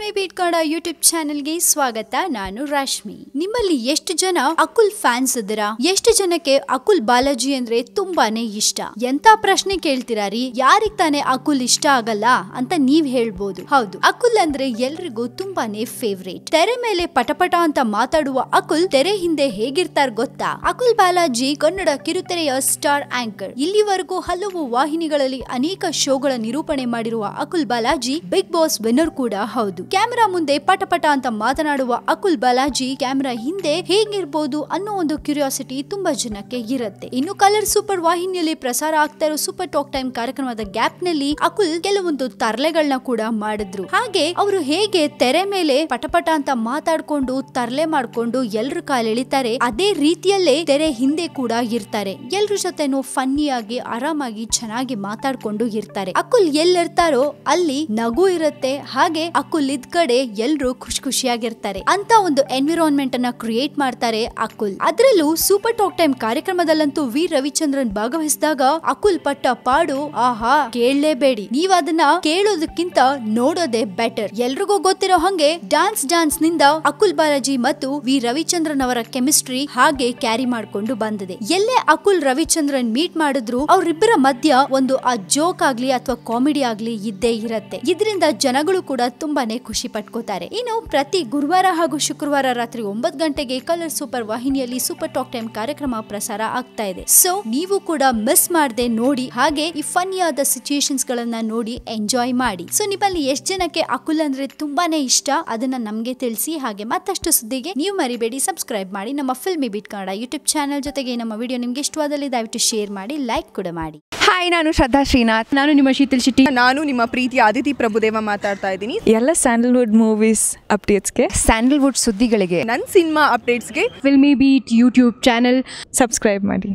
May beet Kannada YouTube ಚಾನೆಲ್ಗೆ ಸ್ವಾಗತ ನಾನು ರಾಶ್ಮಿ ನಿಮ್ಮಲ್ಲಿ ಎಷ್ಟು ಜನ ಅಕುಲ್ ಫ್ಯಾನ್ಸ್ ಇದ್ದೀರಾ ಎಷ್ಟು ಜನಕ್ಕೆ ಅಕುಲ್ ಬಾಲಾಜಿ ಅಂದ್ರೆ ತುಂಬಾನೇ ಇಷ್ಟ ಎಂತ ಪ್ರಶ್ನೆ ಕೇಳ್ತೀರಾ ರೀ ಯಾರಿಗ್ ತಾನೇ ಅಕುಲ್ ಇಷ್ಟ ಆಗಲ್ಲ ಅಂತ ನೀವ್ ಹೇಳ್ಬೋದು ಹೌದು ಅಕುಲ್ ಅಂದ್ರೆ ಎಲ್ರಿಗೂ ತುಂಬಾನೇ ಫೇವ್ರೇಟ್ ತೆರೆ ಮೇಲೆ ಪಟಪಟ ಅಂತ ಮಾತಾಡುವ ಅಕುಲ್ ತೆರೆ ಹಿಂದೆ ಹೇಗಿರ್ತಾರ ಗೊತ್ತಾ ಅಕುಲ್ ಬಾಲಾಜಿ ಕನ್ನಡ ಕಿರುತೆರೆಯ ಸ್ಟಾರ್ ಆಂಕರ್ ಇಲ್ಲಿವರೆಗೂ ಹಲವು ವಾಹಿನಿಗಳಲ್ಲಿ ಅನೇಕ ಶೋಗಳ ನಿರೂಪಣೆ ಮಾಡಿರುವ Akul Balaji Big Boss winner ಕೂಡ ಹೌದು ಮಾಡಿದ್ದು ಕ್ಯಾಮೆರಾ ಮುಂದೆ ಪಟಪಟ ಅಂತ ಮಾತನಾಡುವ ಅಕುಲ್ ಬಾಲಾಜಿ ಕ್ಯಾಮೆರಾ ಹಿಂದೆ ಹೇಗಿರ್ಬೋದು ಅನ್ನೋ ಒಂದು ಕ್ಯೂರಿಯಾಸಿಟಿ ತುಂಬಾ ಜನಕ್ಕೆ ಇರುತ್ತೆ ಇನ್ನು ಕಲರ್ ಸೂಪರ್ ವಾಹಿನಿಯಲ್ಲಿ ಪ್ರಸಾರ ಆಗ್ತಾ ಇರೋ ಸೂಪರ್ ಟಾಕ್ ಟೈಮ್ ಕಾರ್ಯಕ್ರಮದ ಗ್ಯಾಪ್ ನಲ್ಲಿ ಅಕುಲ್ ಕೆಲವೊಂದು ತರಲೆಗಳನ್ನ ಕೂಡ ಮಾಡಿದ್ರು ಹಾಗೆ ಅವರು ಹೇಗೆ ತೆರೆ ಮೇಲೆ ಪಟಪಟ ಅಂತ ಮಾತಾಡ್ಕೊಂಡು ತರಲೆ ಮಾಡ್ಕೊಂಡು ಎಲ್ರು ಕಾಲೆಳಿತಾರೆ ಅದೇ ರೀತಿಯಲ್ಲೇ ತೆರೆ ಹಿಂದೆ ಕೂಡ ಇರ್ತಾರೆ ಎಲ್ರ ಜೊತೆನೂ ಫನ್ನಿಯಾಗಿ ಆರಾಮಾಗಿ ಚೆನ್ನಾಗಿ ಮಾತಾಡ್ಕೊಂಡು ಇರ್ತಾರೆ ಅಕುಲ್ ಎಲ್ಲಿರ್ತಾರೋ ಅಲ್ಲಿ ನಗು ಇರುತ್ತೆ ಹಾಗೆ ಅಕುಲ್ ಇದ್ ಕಡೆ ಎಲ್ರು ಖುಷಿ ಖುಷಿಯಾಗಿರ್ತಾರೆ ಅಂತ ಒಂದು ಎನ್ವಿರಾನ್ಮೆಂಟ್ ಅನ್ನ ಕ್ರಿಯೇಟ್ ಮಾಡ್ತಾರೆ ಅಕುಲ್ ಅದರಲ್ಲೂ ಸೂಪರ್ ಟಾಕ್ ಟೈಮ್ ಕಾರ್ಯಕ್ರಮದಲ್ಲಂತೂ ವಿ ರವಿಚಂದ್ರನ್ ಭಾಗವಹಿಸಿದಾಗ ಅಕುಲ್ ಪಟ್ಟ ಪಾಡು ಆಹಾ ಕೇಳಲೇಬೇಡಿ ನೀವ್ ಅದನ್ನ ಕೇಳೋದಕ್ಕಿಂತ ನೋಡೋದೇ ಬೆಟರ್ ಎಲ್ರಿಗೂ ಗೊತ್ತಿರೋ ಹಂಗೆ ಡಾನ್ಸ್ ಡಾನ್ಸ್ ನಿಂದ ಅಕುಲ್ ಬಾಲಾಜಿ ಮತ್ತು ವಿ ರವಿಚಂದ್ರನ್ ಅವರ ಕೆಮಿಸ್ಟ್ರಿ ಹಾಗೆ ಕ್ಯಾರಿ ಮಾಡ್ಕೊಂಡು ಬಂದಿದೆ ಎಲ್ಲೇ ಅಕುಲ್ ರವಿಚಂದ್ರನ್ ಮೀಟ್ ಮಾಡಿದ್ರು ಅವರಿಬ್ಬರ ಮಧ್ಯ ಒಂದು ಆ ಜೋಕ್ ಆಗ್ಲಿ ಅಥವಾ ಕಾಮಿಡಿ ಆಗ್ಲಿ ಇದ್ದೇ ಇರತ್ತೆ ಇದರಿಂದ ಜನಗಳು ಕೂಡ ತುಂಬಾ ಖುಷಿ ಪಟ್ಕೋತಾರೆ ಇನ್ನು ಪ್ರತಿ ಗುರುವಾರ ಹಾಗೂ ಶುಕ್ರವಾರ ರಾತ್ರಿ ಒಂಬತ್ತು ಗಂಟೆಗೆ ಕಲರ್ ಸೂಪರ್ ವಾಹಿನಿಯಲ್ಲಿ ಸೂಪರ್ ಟಾಕ್ ಟೈಮ್ ಕಾರ್ಯಕ್ರಮ ಪ್ರಸಾರ ಆಗ್ತಾ ಇದೆ ಸೊ ನೀವು ಕೂಡ ಮಿಸ್ ಮಾಡದೆ ನೋಡಿ ಹಾಗೆ ಈ ಆದ ಸಿಚುಯೇಷನ್ಸ್ ಗಳನ್ನ ನೋಡಿ ಎಂಜಾಯ್ ಮಾಡಿ ಸೊ ನಿಮ್ಮಲ್ಲಿ ಎಷ್ಟು ಜನಕ್ಕೆ ಅಕುಲ್ ಅಂದ್ರೆ ತುಂಬಾನೇ ಇಷ್ಟ ಅದನ್ನ ನಮಗೆ ತಿಳಿಸಿ ಹಾಗೆ ಮತ್ತಷ್ಟು ಸುದ್ದಿಗೆ ನೀವು ಮರಿಬೇಡಿ ಸಬ್ಸ್ಕ್ರೈಬ್ ಮಾಡಿ ನಮ್ಮ Filmibeat Kannada YouTube channel ಜೊತೆಗೆ ನಮ್ಮ ವಿಡಿಯೋ ನಿಮ್ಗೆ ಇಷ್ಟವಾದಲ್ಲಿ ದಯವಿಟ್ಟು ಶೇರ್ ಮಾಡಿ ಲೈಕ್ ಕೂಡ ಮಾಡಿ ಹಾಯ್ ನಾನು ಶ್ರದ್ಧಾ ಶ್ರೀನಾಥ್ ನಾನು ನಿಮ್ಮ ಶೀತಲ್ ಶೆಟ್ಟಿ ನಾನು ನಿಮ್ಮ ಪ್ರೀತಿ ಆದಿತಿ ಪ್ರಭುದೇವ ಮಾತಾಡ್ತಾ ಇದ್ದೀನಿ ಎಲ್ಲ ಸ್ಯಾಂಡಲ್ವುಡ್ ಮೂವೀಸ್ ಅಪ್ಡೇಟ್ಸ್ಗೆ ಸ್ಯಾಂಡಲ್ವುಡ್ ಸುದ್ದಿಗಳಿಗೆ ನನ್ನ ಸಿನಿಮಾ ಅಪ್ಡೇಟ್ಸ್ಗೆ Filmibeat YouTube channel subscribe ಮಾಡಿ